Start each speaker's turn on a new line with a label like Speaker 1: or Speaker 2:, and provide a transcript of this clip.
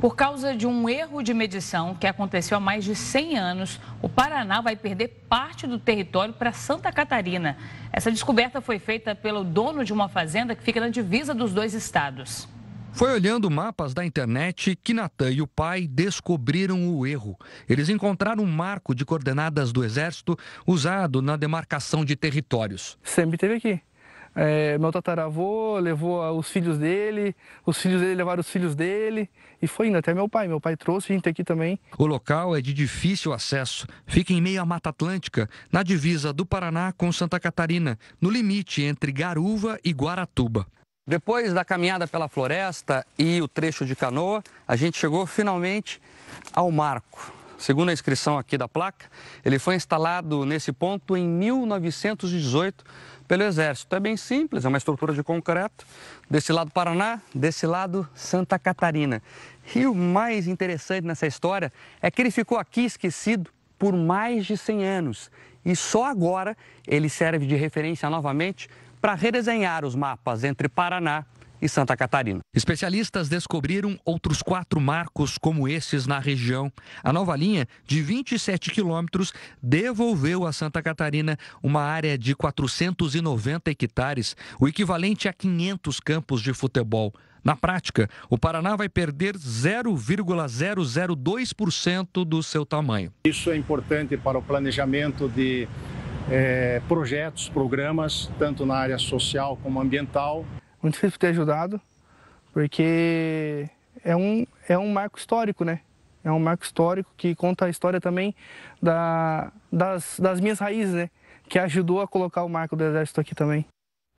Speaker 1: Por causa de um erro de medição que aconteceu há mais de 100 anos, o Paraná vai perder parte do território para Santa Catarina. Essa descoberta foi feita pelo dono de uma fazenda que fica na divisa dos dois estados.
Speaker 2: Foi olhando mapas da internet que Natan e o pai descobriram o erro. Eles encontraram um marco de coordenadas do Exército usado na demarcação de territórios.
Speaker 3: Sempre teve aqui. É, meu tataravô levou os filhos dele, os filhos dele levaram os filhos dele e foi indo até meu pai. Meu pai trouxe a gente aqui também.
Speaker 2: O local é de difícil acesso. Fica em meio à Mata Atlântica, na divisa do Paraná com Santa Catarina, no limite entre Garuva e Guaratuba. Depois da caminhada pela floresta e o trecho de canoa, a gente chegou finalmente ao marco. Segundo a inscrição aqui da placa, ele foi instalado nesse ponto em 1918 pelo Exército. É bem simples, é uma estrutura de concreto. Desse lado Paraná, desse lado Santa Catarina. E o mais interessante nessa história é que ele ficou aqui esquecido por mais de 100 anos. E só agora ele serve de referência novamente para redesenhar os mapas entre Paraná e Santa Catarina. Especialistas descobriram outros quatro marcos como esses na região. A nova linha, de 27 quilômetros, devolveu a Santa Catarina uma área de 490 hectares, o equivalente a 500 campos de futebol. Na prática, o Paraná vai perder 0,002% do seu tamanho.
Speaker 4: Isso é importante para o planejamento de eh, projetos, programas, tanto na área social como ambiental
Speaker 3: muito feliz por ter ajudado, porque é um, é um marco histórico, né? É um marco histórico que conta a história também da, das, das minhas raízes, né? Que ajudou a colocar o marco do exército aqui também.